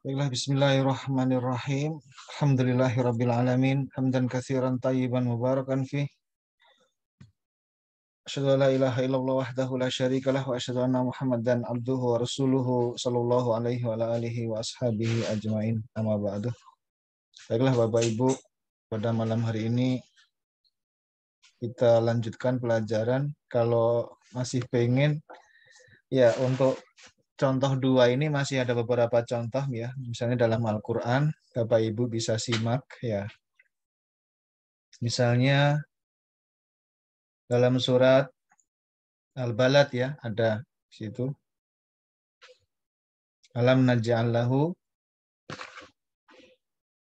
Baiklah, bismillahirrahmanirrahim. Alhamdulillahirrabbilalamin. Hamdan kathiran tayyiban mubarakan fi. Asyadu la ilaha illallah wahdahu la syarika lah wa asyadu anna Muhammad dan abduhu wa rasuluhu sallallahu alaihi wa alihi wa ashabihi ajmain. Amma ba'duh. Baiklah Bapak Ibu, pada malam hari ini kita lanjutkan pelajaran. Kalau masih pengen, ya untuk contoh dua ini masih ada beberapa contoh ya. Misalnya dalam Al-Quran, Bapak Ibu bisa simak ya. Misalnya dalam surat Al-Balad ya, ada di situ. Alam Najalahu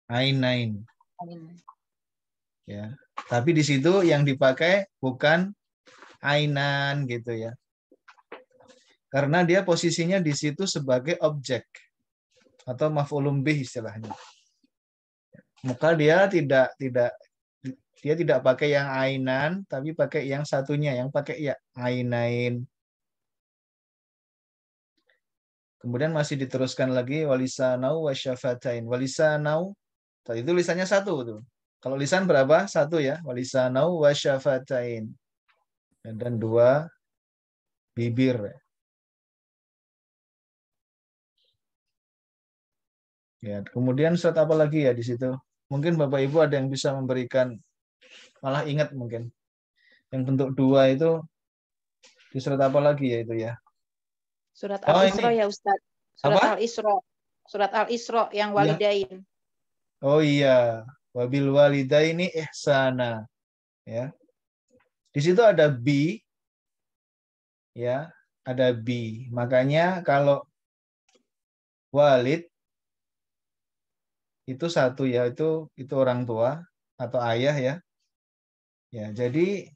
ainain. Ya, tapi di situ yang dipakai bukan ainan gitu ya. Karena dia posisinya di situ sebagai objek atau maf'ulun bih istilahnya. Maka dia tidak tidak dia tidak pakai yang ainan tapi pakai yang satunya yang pakai ya ainain. Kemudian masih diteruskan lagi walisanau wa syafatain. Walisanau tadi itu lisannya satu tuh. Kalau lisan berapa? Satu ya. Walisanau wa syafatain. Dan dua bibir. Ya, kemudian surat apa lagi ya di situ? Mungkin Bapak Ibu ada yang bisa memberikan malah ingat mungkin. Yang bentuk dua itu di surat apa lagi ya itu ya? Surat oh, Al-Isra ya Ustaz. Surat Al-Isra. Surat Al-Isra yang iya. walidain. Ya. Oh iya, wabil walidaini ihsana. Ya. Di situ ada bi ya, ada bi. Makanya kalau walid itu satu ya itu itu orang tua atau ayah ya ya jadi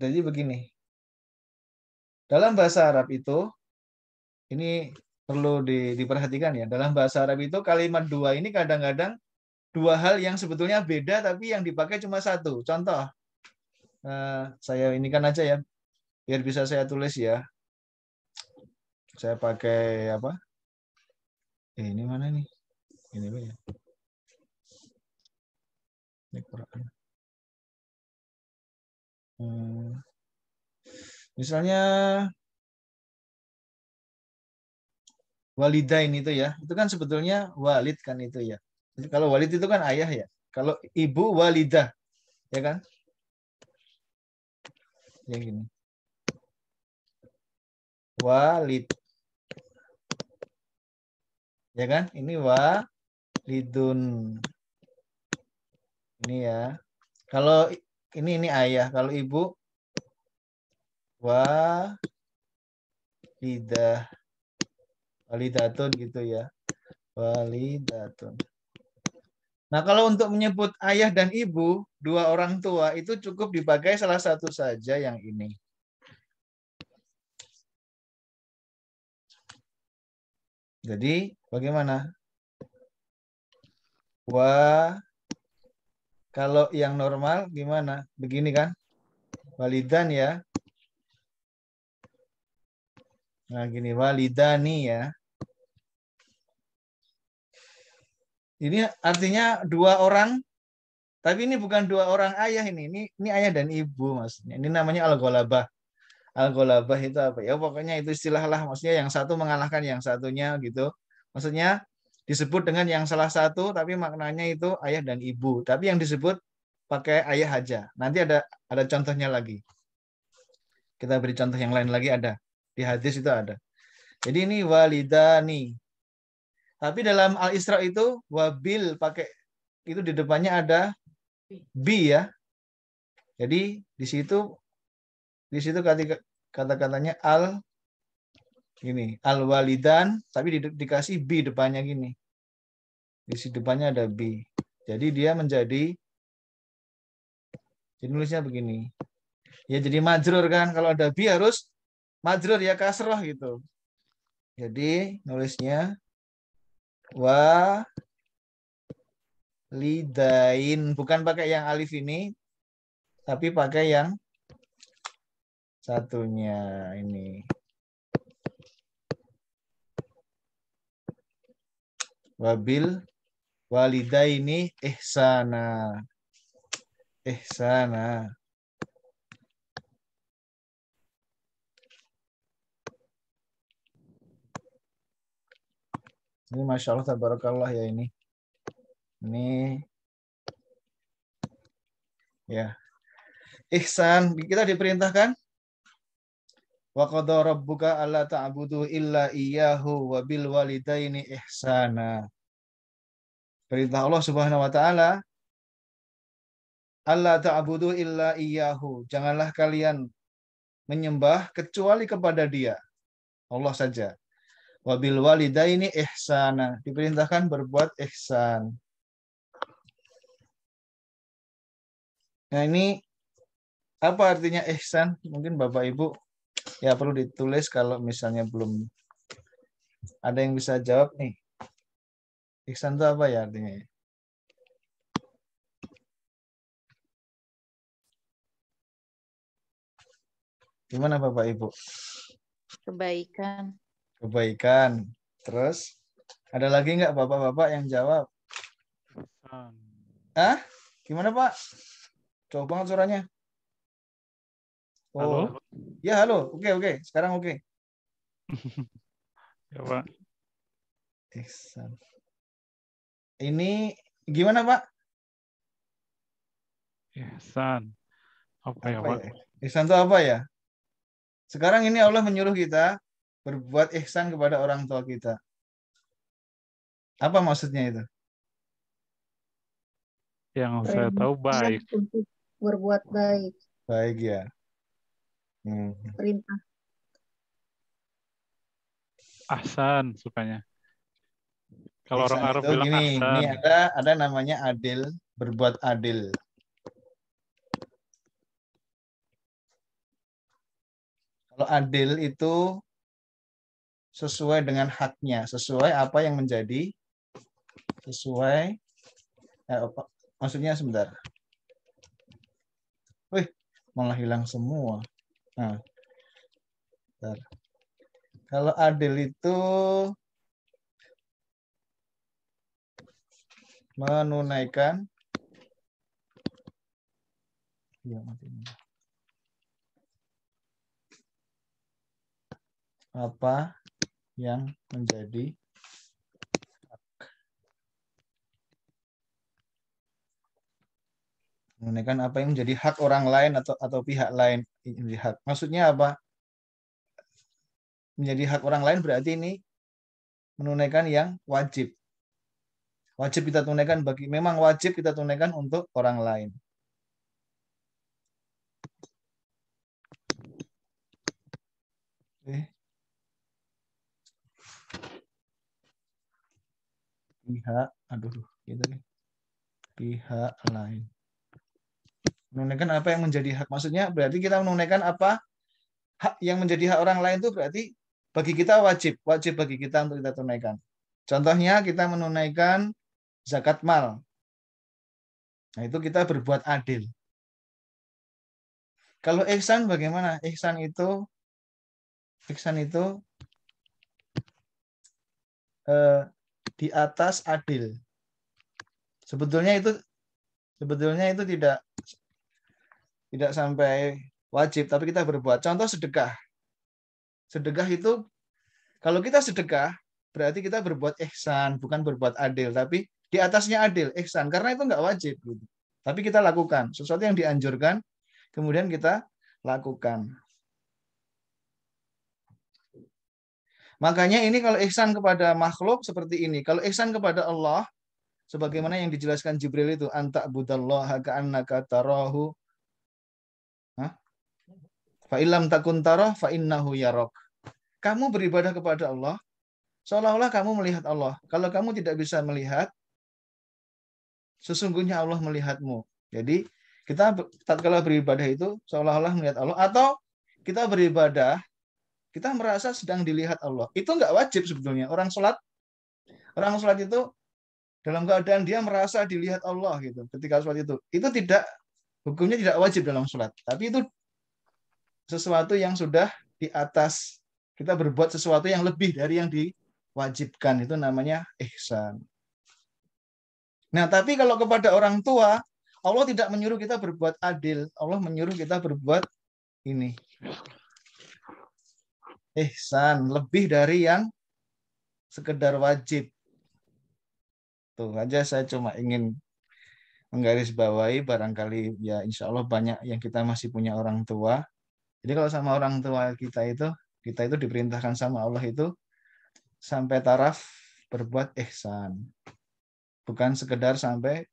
jadi begini dalam bahasa Arab itu ini perlu di, diperhatikan ya dalam bahasa Arab itu kalimat dua ini kadang-kadang dua hal yang sebetulnya beda tapi yang dipakai cuma satu contoh eh, saya ini kan aja ya biar bisa saya tulis ya saya pakai apa eh, ini mana nih ini dulu ya ini Quran hmm. misalnya walidain itu ya itu kan sebetulnya walid kan itu ya kalau walid itu kan ayah ya kalau ibu walidah ya kan ya gini walid ya kan ini wa Lidun. Ini ya. Kalau ini ini ayah, kalau ibu wa lidah walidatun gitu ya. Walidatun. Nah, kalau untuk menyebut ayah dan ibu, dua orang tua itu cukup dipakai salah satu saja yang ini. Jadi, bagaimana? Wa kalau yang normal gimana? Begini kan? Walidan ya. Nah, gini walidani ya. Ini artinya dua orang tapi ini bukan dua orang ayah ini. Ini ini ayah dan ibu maksudnya. Ini namanya al-ghalabah. Al-ghalabah itu apa? Ya pokoknya itu istilah lah maksudnya yang satu mengalahkan yang satunya gitu. Maksudnya disebut dengan yang salah satu tapi maknanya itu ayah dan ibu tapi yang disebut pakai ayah aja nanti ada ada contohnya lagi kita beri contoh yang lain lagi ada di hadis itu ada jadi ini walidani tapi dalam al isra itu wabil pakai itu di depannya ada bi ya jadi di situ di situ kata katanya al ini al walidan tapi di, dikasih bi depannya gini di sisi depannya ada B. Jadi dia menjadi jadi begini. Ya jadi majrur kan kalau ada b harus majrur ya kasroh gitu. Jadi nulisnya wa lidain bukan pakai yang alif ini tapi pakai yang satunya ini. Wabil walidaini ihsana. Ihsana. Ini Masya Allah, tabarakallah ya ini. Ini. Ya. Ihsan, kita diperintahkan. Wa qadara rabbuka alla ta'budu illa iyyahu wa bil walidaini ihsana. Perintah Allah Subhanahu wa taala Allah ta'budu illa iyyahu. Janganlah kalian menyembah kecuali kepada Dia. Allah saja. Wabil walidaini ihsana. Diperintahkan berbuat ihsan. Nah ini apa artinya ihsan? Mungkin Bapak Ibu ya perlu ditulis kalau misalnya belum ada yang bisa jawab nih. Ihsan itu apa ya artinya? Ya? Gimana Bapak Ibu? Kebaikan. Kebaikan. Terus ada lagi nggak Bapak-bapak yang jawab? Ihsan. Hah? Gimana Pak? Jauh banget suaranya. Oh. Halo? Ya, halo. Oke, oke. Sekarang oke. ya, Pak. Ihsan. Ini gimana Pak? Ihsan. Ya, apa, ya Pak? Ya? Ihsan eh, itu apa ya? Sekarang ini Allah menyuruh kita berbuat ihsan kepada orang tua kita. Apa maksudnya itu? Yang saya tahu baik. Berbuat baik. Baik ya. Hmm. Perintah. Ahsan sukanya. Kalau orang Arab bilang gini, Ini ada ada namanya adil, berbuat adil. Kalau adil itu sesuai dengan haknya, sesuai apa yang menjadi sesuai eh, apa, maksudnya sebentar. Wih, malah hilang semua. Nah, bentar. Kalau adil itu menunaikan iya, apa yang menjadi menunaikan apa yang menjadi hak orang lain atau atau pihak lain menjadi hak. Maksudnya apa? Menjadi hak orang lain berarti ini menunaikan yang wajib. Wajib kita tunaikan bagi memang wajib kita tunaikan untuk orang lain. Pihak, aduh, gitu iya nih. Pihak lain. Menunaikan apa yang menjadi hak maksudnya berarti kita menunaikan apa hak yang menjadi hak orang lain itu berarti bagi kita wajib, wajib bagi kita untuk kita tunaikan. Contohnya kita menunaikan zakat mal. Nah, itu kita berbuat adil. Kalau ihsan bagaimana? Ihsan itu ihsan itu eh, di atas adil. Sebetulnya itu sebetulnya itu tidak tidak sampai wajib, tapi kita berbuat. Contoh sedekah. Sedekah itu kalau kita sedekah berarti kita berbuat ihsan, bukan berbuat adil, tapi di atasnya adil, ihsan. Karena itu nggak wajib. Gitu. Tapi kita lakukan. Sesuatu yang dianjurkan, kemudian kita lakukan. Makanya ini kalau ihsan kepada makhluk seperti ini. Kalau ihsan kepada Allah, sebagaimana yang dijelaskan Jibril itu antak budallaha ka'annaka tarahu fa illam takun tarah fa innahu yarok. Kamu beribadah kepada Allah seolah-olah kamu melihat Allah. Kalau kamu tidak bisa melihat, sesungguhnya Allah melihatmu. Jadi kita kalau beribadah itu seolah-olah melihat Allah atau kita beribadah kita merasa sedang dilihat Allah. Itu enggak wajib sebetulnya. Orang sholat orang sholat itu dalam keadaan dia merasa dilihat Allah gitu ketika sholat itu. Itu tidak hukumnya tidak wajib dalam sholat. Tapi itu sesuatu yang sudah di atas kita berbuat sesuatu yang lebih dari yang diwajibkan itu namanya ihsan. Nah, tapi kalau kepada orang tua, Allah tidak menyuruh kita berbuat adil. Allah menyuruh kita berbuat ini. Ihsan, lebih dari yang sekedar wajib. Tuh aja saya cuma ingin menggarisbawahi barangkali ya insya Allah banyak yang kita masih punya orang tua. Jadi kalau sama orang tua kita itu, kita itu diperintahkan sama Allah itu sampai taraf berbuat ihsan bukan sekedar sampai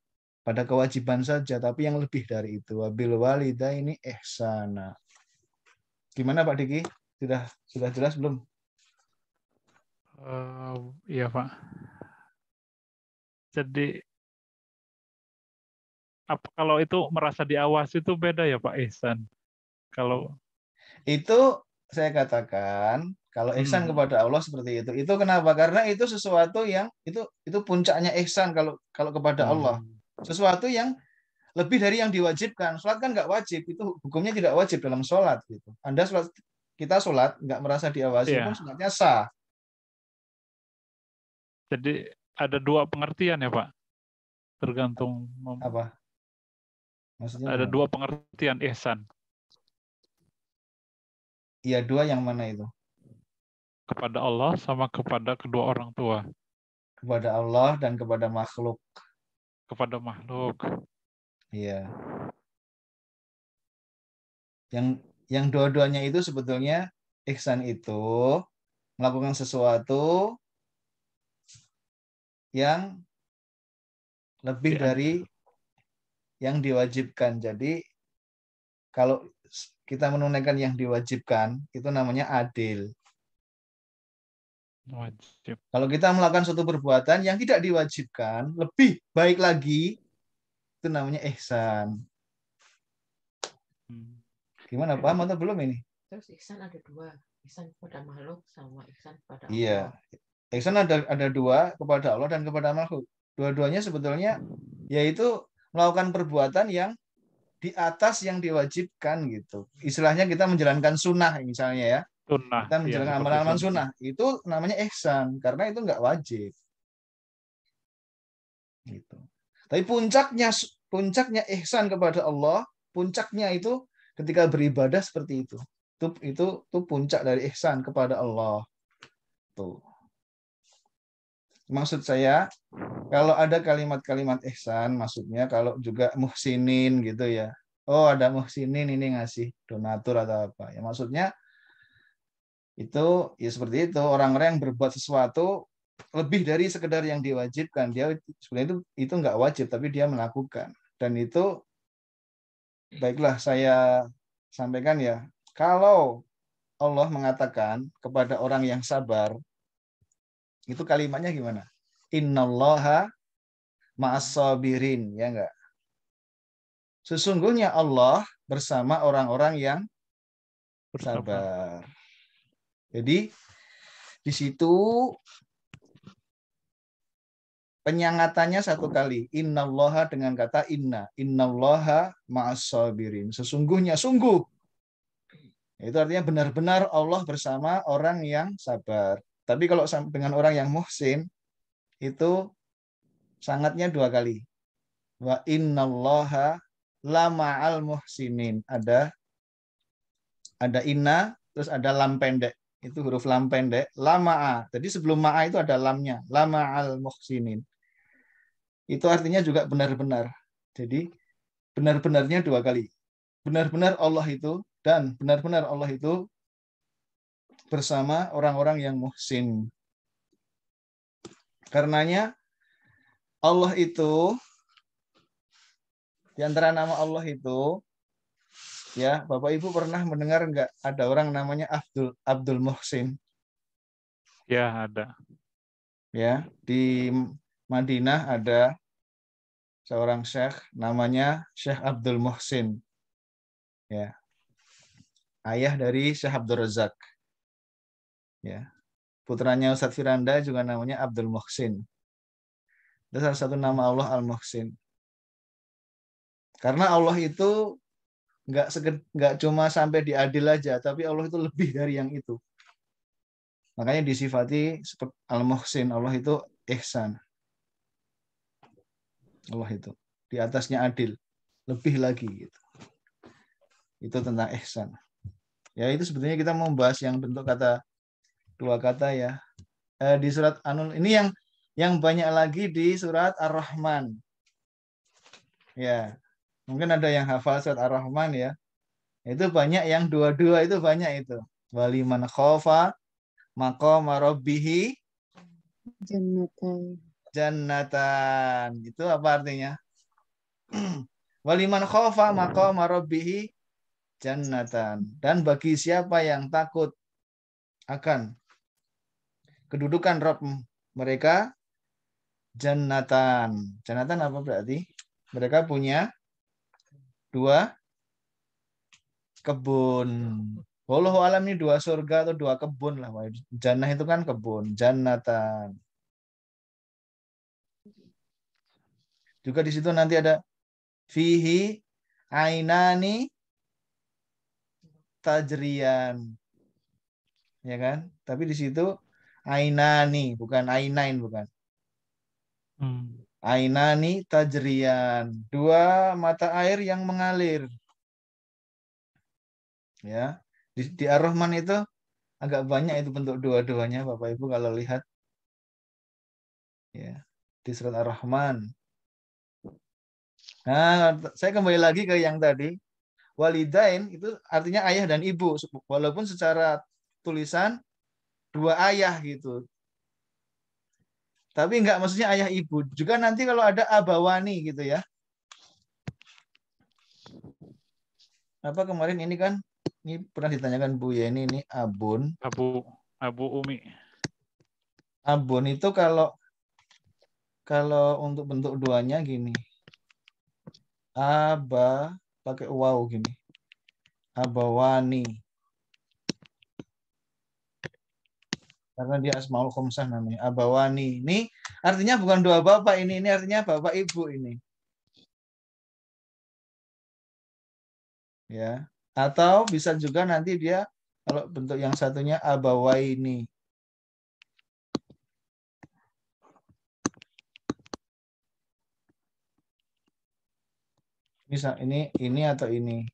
pada kewajiban saja, tapi yang lebih dari itu. Wabil walida ini ehsana. Gimana Pak Diki? Sudah sudah jelas belum? Uh, iya Pak. Jadi apa kalau itu merasa diawasi itu beda ya Pak Ihsan? Kalau itu saya katakan kalau ihsan hmm. kepada Allah seperti itu. Itu kenapa? Karena itu sesuatu yang itu itu puncaknya ihsan kalau kalau kepada hmm. Allah. Sesuatu yang lebih dari yang diwajibkan. Sholat kan nggak wajib, itu hukumnya tidak wajib dalam sholat. Gitu. Anda sholat, kita sholat nggak merasa diawasi yeah. pun sholatnya sah. Jadi ada dua pengertian ya Pak, tergantung apa? Maksudnya ada apa? dua pengertian ihsan. Ya dua yang mana itu? Kepada Allah sama kepada kedua orang tua. Kepada Allah dan kepada makhluk. Kepada makhluk. Iya. Yang yang dua-duanya itu sebetulnya ihsan itu melakukan sesuatu yang lebih ya. dari yang diwajibkan. Jadi kalau kita menunaikan yang diwajibkan, itu namanya adil. Wajib. Kalau kita melakukan suatu perbuatan yang tidak diwajibkan, lebih baik lagi, itu namanya ihsan. Hmm. Gimana paham atau belum ini? Terus ihsan ada dua, ihsan kepada makhluk sama ihsan kepada iya. Allah. Iya. Ihsan ada ada dua kepada Allah dan kepada makhluk. Dua-duanya sebetulnya yaitu melakukan perbuatan yang di atas yang diwajibkan gitu. Istilahnya kita menjalankan sunnah misalnya ya. Sunnah. Kita menjalankan ya, amalan sunnah. Itu namanya ihsan karena itu nggak wajib. Gitu. Tapi puncaknya puncaknya ihsan kepada Allah, puncaknya itu ketika beribadah seperti itu. Itu itu, itu puncak dari ihsan kepada Allah. Tuh maksud saya kalau ada kalimat-kalimat ihsan maksudnya kalau juga muhsinin gitu ya oh ada muhsinin ini ngasih donatur atau apa ya maksudnya itu ya seperti itu orang-orang yang berbuat sesuatu lebih dari sekedar yang diwajibkan dia sebenarnya itu itu nggak wajib tapi dia melakukan dan itu baiklah saya sampaikan ya kalau Allah mengatakan kepada orang yang sabar itu kalimatnya gimana? Innallaha ma'asabirin, ya enggak? Sesungguhnya Allah bersama orang-orang yang sabar. Jadi di situ penyangatannya satu kali innallaha dengan kata inna innallaha ma'asabirin sesungguhnya sungguh itu artinya benar-benar Allah bersama orang yang sabar tapi kalau dengan orang yang muhsin itu sangatnya dua kali. Wa innallaha al muhsinin. Ada ada inna terus ada lam pendek. Itu huruf lam pendek, lama'a. Jadi sebelum ma'a itu ada lamnya, lama al muhsinin. Itu artinya juga benar-benar. Jadi benar-benarnya dua kali. Benar-benar Allah itu dan benar-benar Allah itu bersama orang-orang yang muhsin. Karenanya Allah itu di antara nama Allah itu ya Bapak Ibu pernah mendengar nggak ada orang namanya Abdul Abdul Muhsin? Ya ada. Ya di Madinah ada seorang syekh namanya Syekh Abdul Muhsin. Ya ayah dari Syekh Abdul Razak ya putranya Ustadz Firanda juga namanya Abdul Muhsin itu salah satu nama Allah Al Muhsin karena Allah itu nggak nggak cuma sampai diadil aja tapi Allah itu lebih dari yang itu makanya disifati seperti Al Muhsin Allah itu ihsan Allah itu di atasnya adil lebih lagi gitu itu tentang ihsan ya itu sebetulnya kita membahas yang bentuk kata dua kata ya. Eh, di surat Anun ini yang yang banyak lagi di surat Ar-Rahman. Ya. Mungkin ada yang hafal surat Ar-Rahman ya. Itu banyak yang dua-dua itu banyak itu. Waliman khofa maka rabbih jannatan. Jannatan. Itu apa artinya? Waliman khofa maka rabbih jannatan. Dan bagi siapa yang takut akan kedudukan Rob mereka Jannatan. Jannatan apa berarti? Mereka punya dua kebun. Walau alam ini dua surga atau dua kebun lah. Jannah itu kan kebun. Jannatan. Juga di situ nanti ada fihi ainani tajrian. Ya kan? Tapi di situ Ainani, bukan Ainain, bukan. Hmm. Ainani tajrian. Dua mata air yang mengalir. Ya. Di, di Ar-Rahman itu agak banyak itu bentuk dua-duanya Bapak Ibu kalau lihat. Ya. Di surat Ar-Rahman. Nah, saya kembali lagi ke yang tadi. Walidain itu artinya ayah dan ibu. Walaupun secara tulisan dua ayah gitu. Tapi enggak maksudnya ayah ibu. Juga nanti kalau ada abawani gitu ya. Apa kemarin ini kan ini pernah ditanyakan Bu Yeni ini abun. Abu Abu Umi. Abun itu kalau kalau untuk bentuk duanya gini. Aba pakai wow gini. Abawani. karena dia asmaul khumsah namanya abawani ini artinya bukan doa bapak ini ini artinya bapak ibu ini ya atau bisa juga nanti dia kalau bentuk yang satunya abawaini bisa ini ini atau ini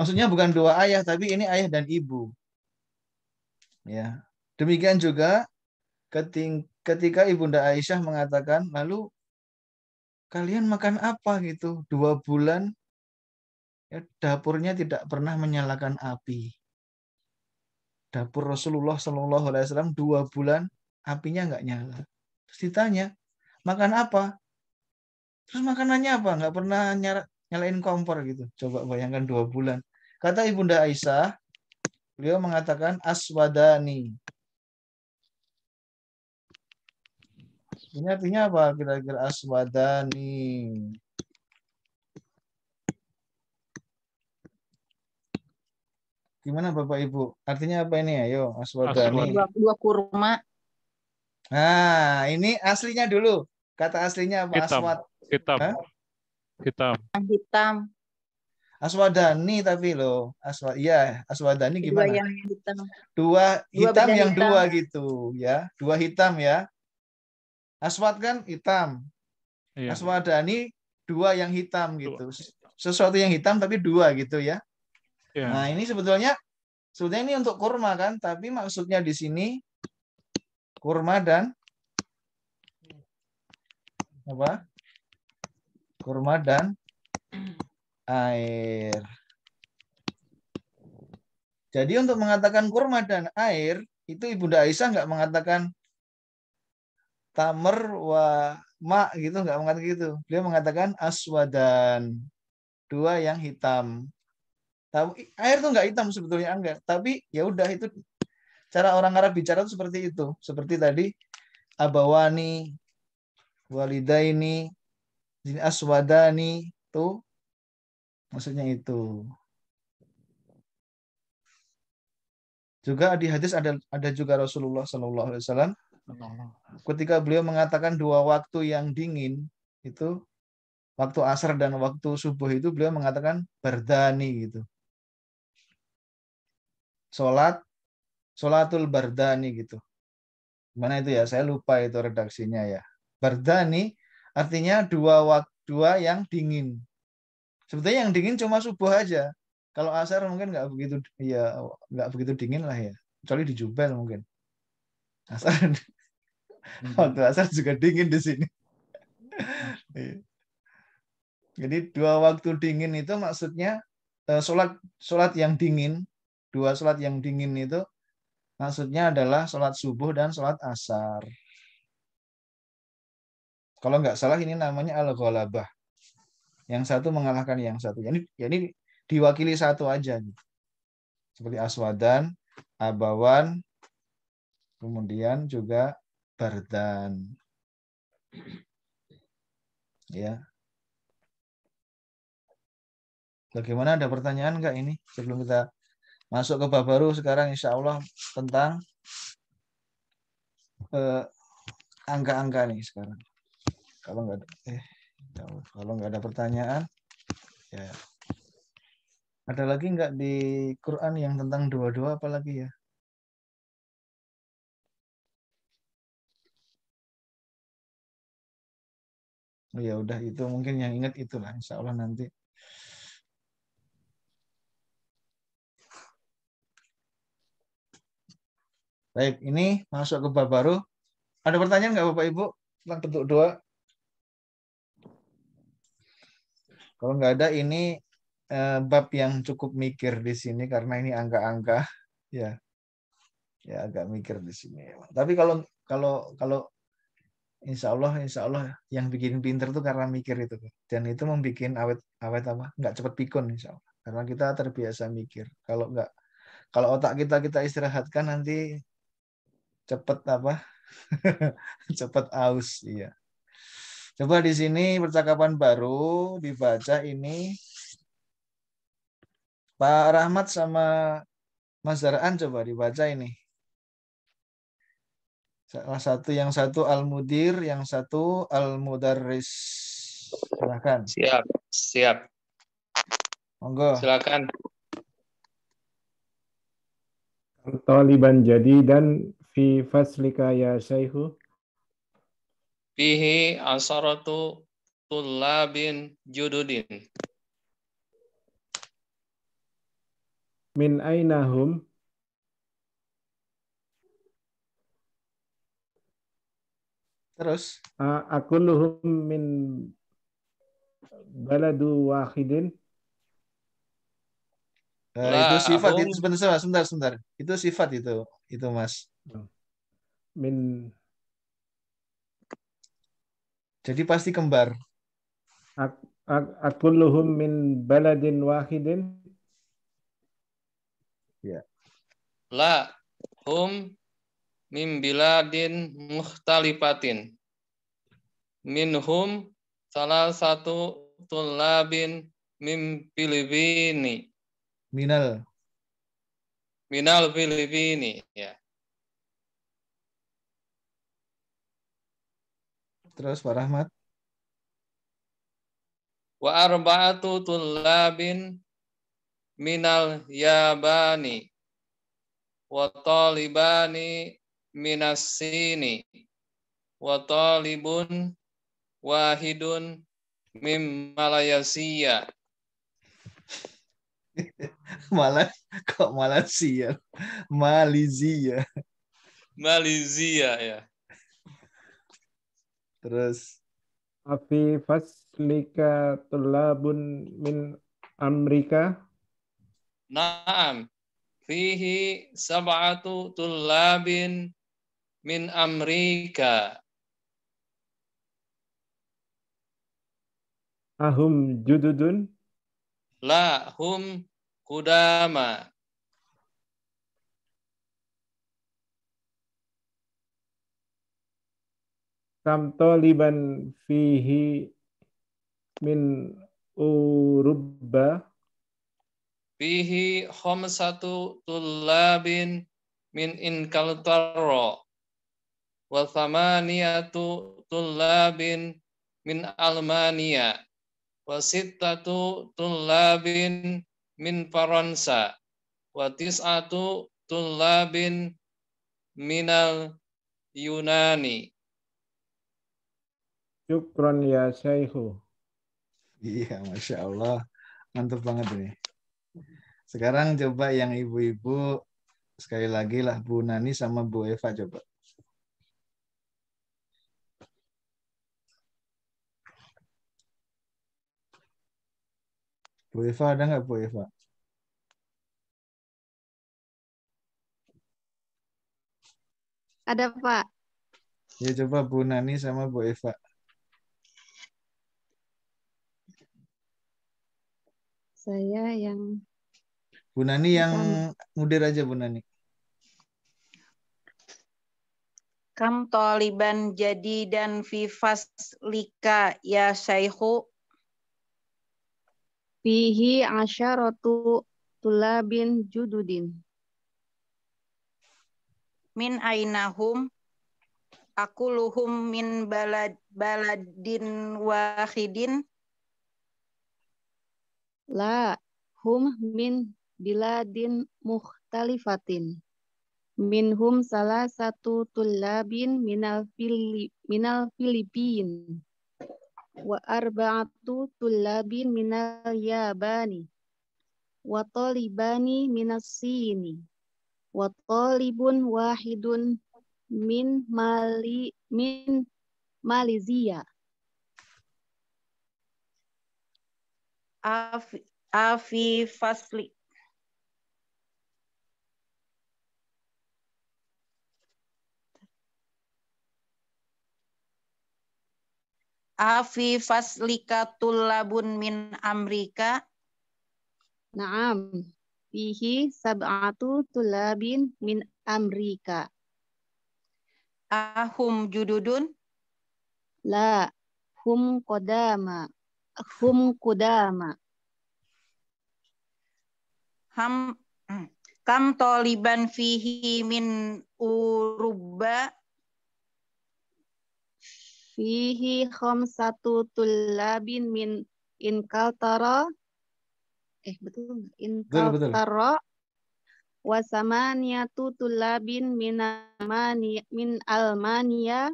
maksudnya bukan doa ayah tapi ini ayah dan ibu Ya. Demikian juga ketika Ibunda Aisyah mengatakan, lalu kalian makan apa gitu? Dua bulan ya, dapurnya tidak pernah menyalakan api. Dapur Rasulullah Shallallahu Alaihi Wasallam dua bulan apinya nggak nyala. Terus ditanya, makan apa? Terus makanannya apa? Nggak pernah nyala, nyalain kompor gitu. Coba bayangkan dua bulan. Kata Ibunda Aisyah, Beliau mengatakan aswadani. Ini artinya apa kira-kira aswadani? Gimana Bapak Ibu? Artinya apa ini? Ayo, aswadani. Dua, dua kurma. Nah, ini aslinya dulu. Kata aslinya apa? Hitam. Aswad. Hitam. Hah? Hitam. Hitam. Aswadani tapi lo, Aswa iya, aswadani gimana? Dua yang hitam. Dua hitam dua yang hitam. dua gitu ya. Dua hitam ya. Aswad kan hitam. Iya. Aswadani dua yang hitam gitu. Sesuatu yang hitam tapi dua gitu ya. Iya. Nah, ini sebetulnya sebetulnya ini untuk kurma kan, tapi maksudnya di sini kurma dan apa? Kurma dan air. Jadi untuk mengatakan kurma dan air, itu Ibunda Aisyah nggak mengatakan tamer wa ma gitu, nggak mengatakan gitu. Beliau mengatakan aswadan, dua yang hitam. Tapi air tuh nggak hitam sebetulnya enggak, tapi ya udah itu cara orang Arab bicara tuh seperti itu, seperti tadi abawani, walidaini, aswadani, tuh Maksudnya itu. Juga di hadis ada ada juga Rasulullah Shallallahu Alaihi Wasallam ketika beliau mengatakan dua waktu yang dingin itu waktu asar dan waktu subuh itu beliau mengatakan berdani gitu. Salat solatul berdani gitu. Mana itu ya? Saya lupa itu redaksinya ya. berdani artinya dua waktu dua yang dingin. Sebetulnya yang dingin cuma subuh aja. Kalau asar mungkin nggak begitu ya nggak begitu dingin lah ya. Kecuali di Jubel mungkin. Asar hmm. waktu asar juga dingin di sini. Iya. Jadi dua waktu dingin itu maksudnya eh, sholat sholat yang dingin, dua sholat yang dingin itu maksudnya adalah sholat subuh dan sholat asar. Kalau nggak salah ini namanya al-ghalabah. Yang satu mengalahkan yang satu. Jadi, ini diwakili satu aja nih. Gitu. Seperti Aswadan, Abawan, kemudian juga Bardan. Ya. Bagaimana ada pertanyaan enggak ini sebelum kita masuk ke bab baru sekarang insya Allah tentang eh, angka-angka eh, nih sekarang. Kalau enggak eh kalau nggak ada pertanyaan, ya. Ada lagi nggak di Quran yang tentang dua-dua dua apalagi ya? Oh ya udah itu mungkin yang ingat itulah insya Allah nanti Baik, ini masuk ke bab baru. Ada pertanyaan nggak Bapak Ibu tentang bentuk doa? Kalau nggak ada ini eh, bab yang cukup mikir di sini karena ini angka-angka ya. Ya agak mikir di sini. Tapi kalau kalau kalau Insya Allah, insya Allah yang bikin pinter tuh karena mikir itu. Dan itu membuat awet awet apa? Nggak cepat pikun insya Allah. Karena kita terbiasa mikir. Kalau nggak, kalau otak kita kita istirahatkan nanti cepet apa? cepet aus, iya. Coba di sini percakapan baru dibaca ini Pak Rahmat sama Mas Daraan coba dibaca ini. Salah satu yang satu Al-Mudir, yang satu Al-Mudarris. Silakan. Siap, siap. Monggo. Silakan. Taliban jadi dan fi faslika ya syaihu Fihi asaratu tulabin jududin. Min ainahum Terus? aku akuluhum min baladu wahidin. nah, itu sifat aku... itu sebentar, sebentar, sebentar. Itu sifat itu, itu mas. Min jadi pasti kembar. Akulluhum min baladin wahidin. Ya. La hum min biladin muhtalifatin. Minhum salah satu tulabin min Filipini. Minal. Minal Filipini, ya. terus Pak Rahmat. Wa arba'atu tullabin minal yabani wa talibani minas sini wa talibun wahidun mim malaysia malah kok Malaysia Malaysia Malaysia ya Terus Afi faslika tulabun min amrika. Naam. Fihi sab'atu tulabin min amrika. Ahum jududun? La hum kudama. Sam taliban fihi min urubba fihi satu tulabin min inkaltarra wa thamaniyatu tulabin min almania wa sittatu tulabin min faransa wa tis'atu tulabin minal yunani Syukron ya Syaihu. Iya, Masya Allah. Mantap banget ini. Sekarang coba yang ibu-ibu, sekali lagi lah Bu Nani sama Bu Eva coba. Bu Eva ada nggak Bu Eva? Ada Pak. Ya coba Bu Nani sama Bu Eva. Saya yang Bu Nani yang mudir aja Bu Nani. Kam toliban jadi dan vivas lika ya syaihu. Fihi asyaratu tulabin jududin. Min ainahum aku luhum min balad baladin wahidin la hum min biladin muhtalifatin. Minhum salah satu tulabin minal, Fili, minal Filipin. Wa arba'atu tulabin minal Yabani. Wa talibani minas Sini. Wa talibun wahidun min Mali min Malaysia. Afi, Fasli. Afi faslika tulabun min Amerika, Naam. Fihi sab'atu tulabin min Amerika, Ahum jududun? La. Hum kodama hum kudama. Ham hmm. kam toliban fihi min uruba fihi satu tulabin min inkaltara eh betul inkaltara tu tulabin min almania min almania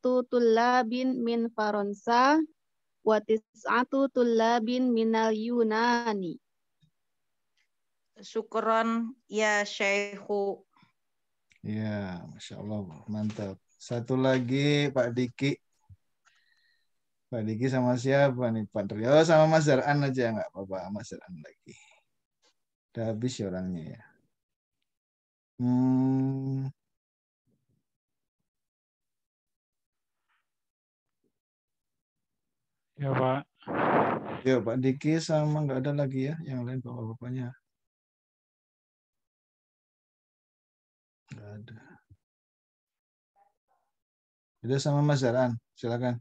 tu tulabin min faronsa wa tis'atu tullabin minal Yunani. Syukron ya Syekhu. Ya, Masya Allah. Mantap. Satu lagi Pak Diki. Pak Diki sama siapa nih? Pak Tri. Oh, sama Mas Zaran aja. Nggak apa-apa. Mas Zaran lagi. Udah habis ya orangnya ya. Hmm, Ya Pak. Ya Pak Diki sama nggak ada lagi ya yang lain bapak-bapaknya. Nggak ada. Ada sama Mas Zaran, silakan.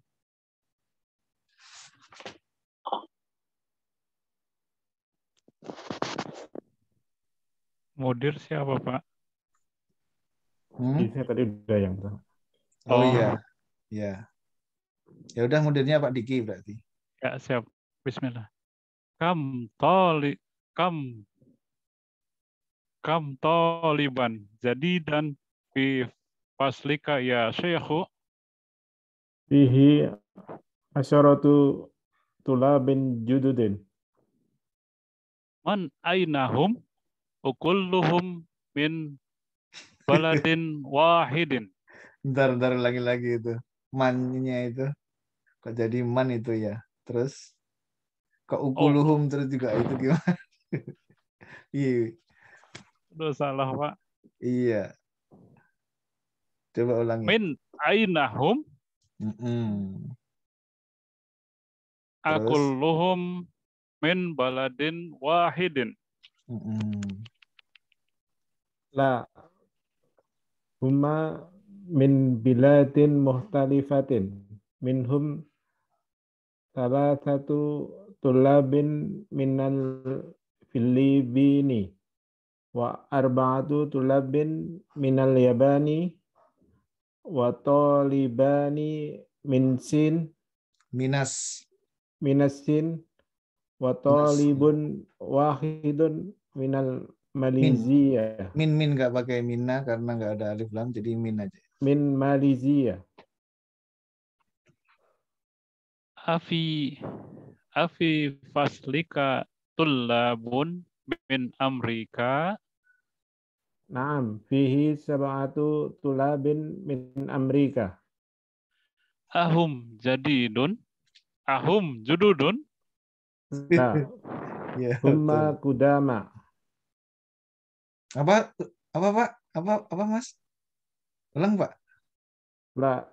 Modir siapa Pak? Hmm? Saya tadi udah yang pertama. Oh iya, oh. iya. Ya udah mudirnya Pak Diki berarti. Ya, siap. Bismillah. Kam toli kam kam toliban. Jadi dan fi faslika ya syekhu fihi asyaratu tulabin jududin. Man ainahum ukulluhum min baladin wahidin. ntar bentar lagi-lagi itu. Mannya itu kok jadi man itu ya terus kok oh. ukuluhum oh. terus juga itu gimana iya udah salah pak iya coba ulangi min ainahum mm -mm. akuluhum min baladin wahidin mm -mm. la huma min biladin muhtalifatin minhum satu tulabin minal Filipini wa arba'atu tulabin minal Yabani wa talibani min sin minas minas sin wa talibun wahidun minal Malaysia. Min min nggak pakai mina karena nggak ada alif lam jadi min aja. Min Malaysia. afi afi faslika tullabun min amrika Naam, fihi sab'atu tulabin min amrika. Ahum jadidun. Ahum jududun. Nah. yeah, Humma kudama. Apa apa Pak? Apa apa Mas? Ulang Pak. La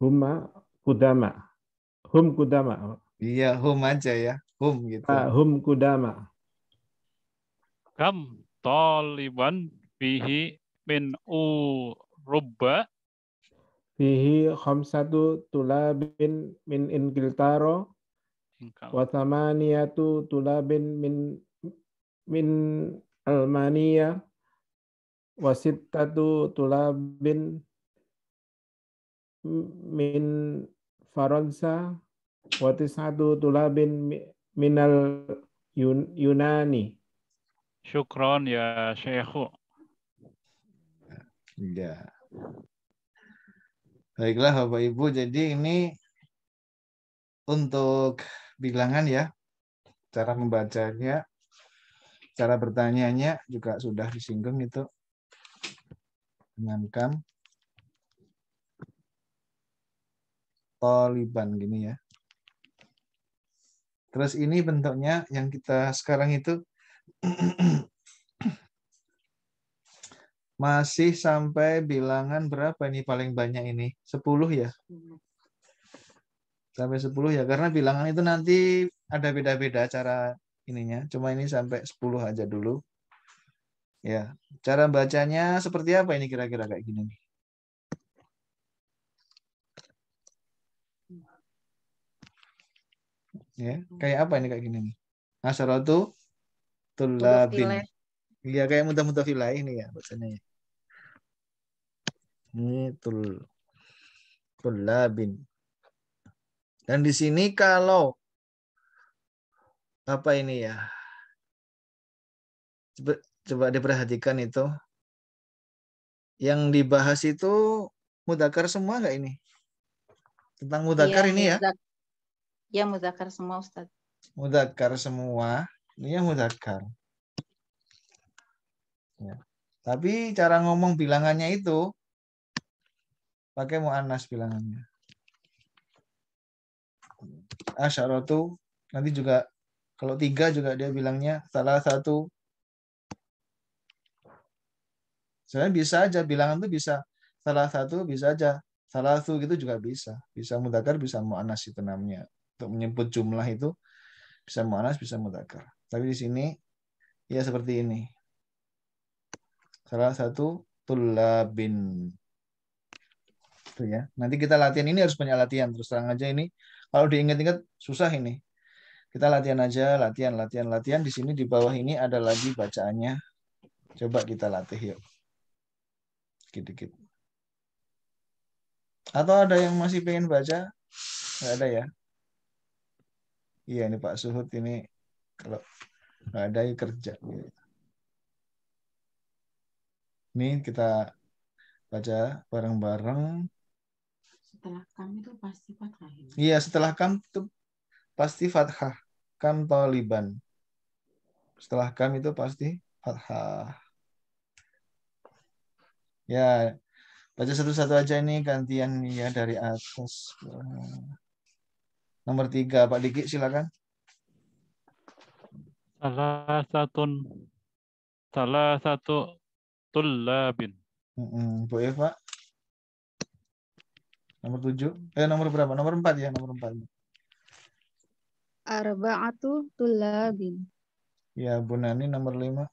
huma kudama. Hum kudama. Iya, hum aja ya. Hum gitu. ah, hum kudama. Kam taliban fihi min u rubba fihi khamsatu tulabin min inkiltaro wa thamaniyatu tulabin min min almania wasittatu tulabin min Faransa wa tis'atu tulabin minal yun, Yunani. Syukron ya Syekhu. Ya. Baiklah Bapak Ibu, jadi ini untuk bilangan ya, cara membacanya, cara bertanyanya juga sudah disinggung itu. dengan kamu. Taliban gini ya. Terus ini bentuknya yang kita sekarang itu masih sampai bilangan berapa ini paling banyak ini? 10 ya. Sampai 10 ya karena bilangan itu nanti ada beda-beda cara ininya. Cuma ini sampai 10 aja dulu. Ya, cara bacanya seperti apa ini kira-kira kayak gini nih? ya kayak apa ini kayak gini nih asharatu tulabin iya kayak mudah mudah villa ini ya bahasanya ya. ini tul tulabin dan di sini kalau apa ini ya coba, coba diperhatikan itu yang dibahas itu mudakar semua nggak ini tentang mudakar iya, ini ya mudakar. Ya mudakar semua Ustaz. Mudakar semua. Ini yang mudakar. Ya. Tapi cara ngomong bilangannya itu pakai mu'annas bilangannya. Asyaratu nanti juga kalau tiga juga dia bilangnya salah satu. Sebenarnya bisa aja bilangan itu bisa salah satu bisa aja salah satu gitu juga bisa. Bisa mudakar bisa mu'annas itu namanya untuk menyebut jumlah itu bisa mu'anas, bisa mudakar. Tapi di sini ya seperti ini. Salah satu tulabin. Itu ya. Nanti kita latihan ini harus banyak latihan. Terus terang aja ini kalau diingat-ingat susah ini. Kita latihan aja, latihan, latihan, latihan. Di sini di bawah ini ada lagi bacaannya. Coba kita latih yuk. Dikit-dikit. Atau ada yang masih pengen baca? Tidak ada ya iya ini Pak Suhut ini kalau nggak ada yang kerja. Ini kita baca bareng-bareng. Setelah kam itu pasti fathah. Ya? Iya, setelah kam itu pasti fathah. Kam taliban. Setelah kam itu pasti fathah. Ya, baca satu-satu aja ini gantian ya dari atas. Nomor tiga, Pak Diki, silakan. Salah satu, salah satu tulabin. Bu Eva. Nomor tujuh. Eh, nomor berapa? Nomor empat ya, nomor empat. Arba'atu tulabin. Ya, Bu Nani nomor lima.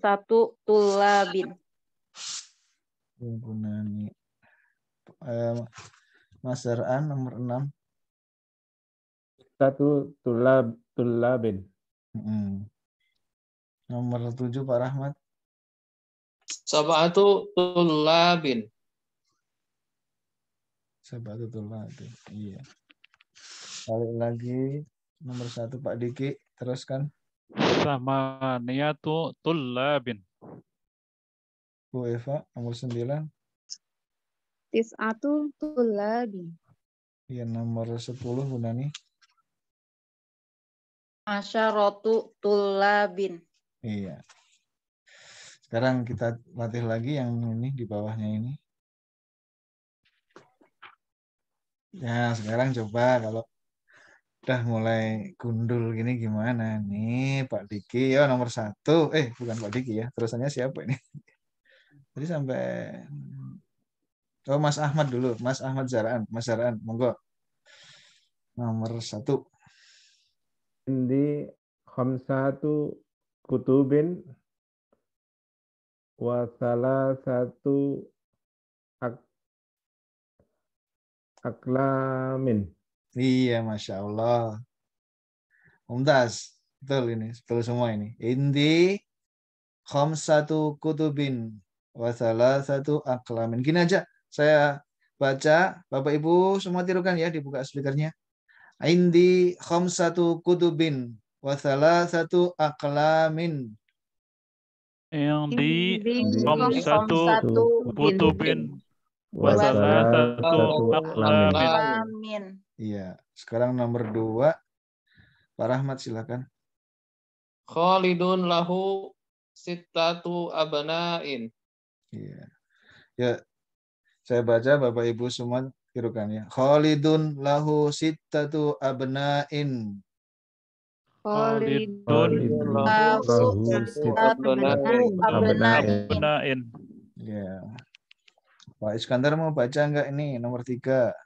satu tulabin. Ya, Bu Nani eh, Mas nomor enam. Satu tulab tulabin. Nomor tujuh Pak Rahmat. Sabatu tulabin. Sabatu tulabin. Iya. Kali lagi nomor satu Pak Diki teruskan. Sama niatu ya, tulabin. Bu Eva nomor sembilan. Tisatu tulabi. Ya, nomor 10 Bunda nih. Asyaratu tulabin. Iya. Sekarang kita latih lagi yang ini di bawahnya ini. Ya, sekarang coba kalau udah mulai gundul gini gimana nih Pak Diki ya nomor satu eh bukan Pak Diki ya terusannya siapa ini Jadi sampai Oh Mas Ahmad dulu, Mas Ahmad Zaraan, Mas Zaraan, monggo. Nomor satu. Indi khamsatu kutubin wa salah satu ak aklamin. Iya, Masya Allah. Umtas, betul ini, betul semua ini. Indi khamsatu kutubin wa salah satu aklamin. Gini aja, saya baca, Bapak Ibu semua tirukan ya dibuka speakernya. Indi khamsatu kutubin wa thalathatu aqlamin. Indi khamsatu kutubin wa thalathatu aqlamin. Iya, sekarang nomor dua. Pak Rahmat silakan. Khalidun lahu sittatu abnain. Iya. Ya, saya baca Bapak Ibu semua tirukan ya. Khalidun lahu sittatu abnain. Khalidun lahu sittatu abnain. Ya. Pak Iskandar mau baca enggak ini nomor tiga?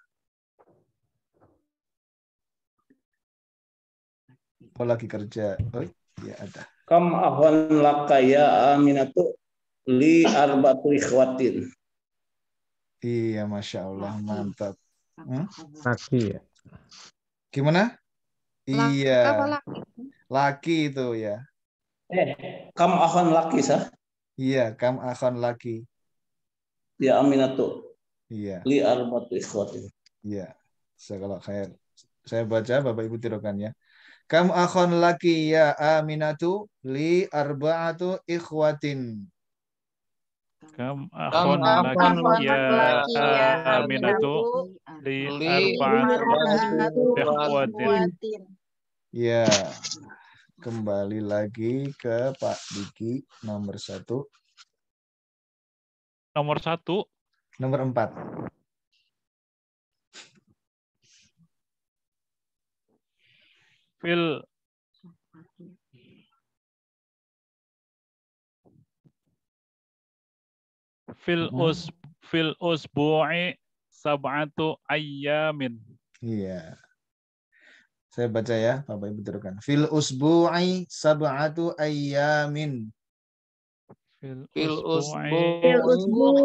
Oh lagi kerja. Oh, ya ada. Kam ahwan lakaya aminatu li arbatu ikhwatin. Iya, masya Allah, Laki. mantap. Hmm? Laki ya. Gimana? Laki, iya. Laki? itu ya. Eh, kamu akan laki sah? Iya, kamu akan laki. Ya aminatu. Iya. Li arbatu ikhwati. Iya. Segala khair. Saya baca Bapak Ibu tirukannya. Kamu akan laki ya aminatu li arba'atu ikhwatin. Kam ahon lakia aminatu li arba'atin. Ya, kembali lagi ke Pak Diki nomor satu. Nomor satu. Nomor empat. Fil Mm-hmm. fil us fil usbu'i sab'atu ayyamin. Iya. Saya baca ya, Bapak Ibu teruskan. Fil usbu'i sab'atu ayyamin. Fil usbu'i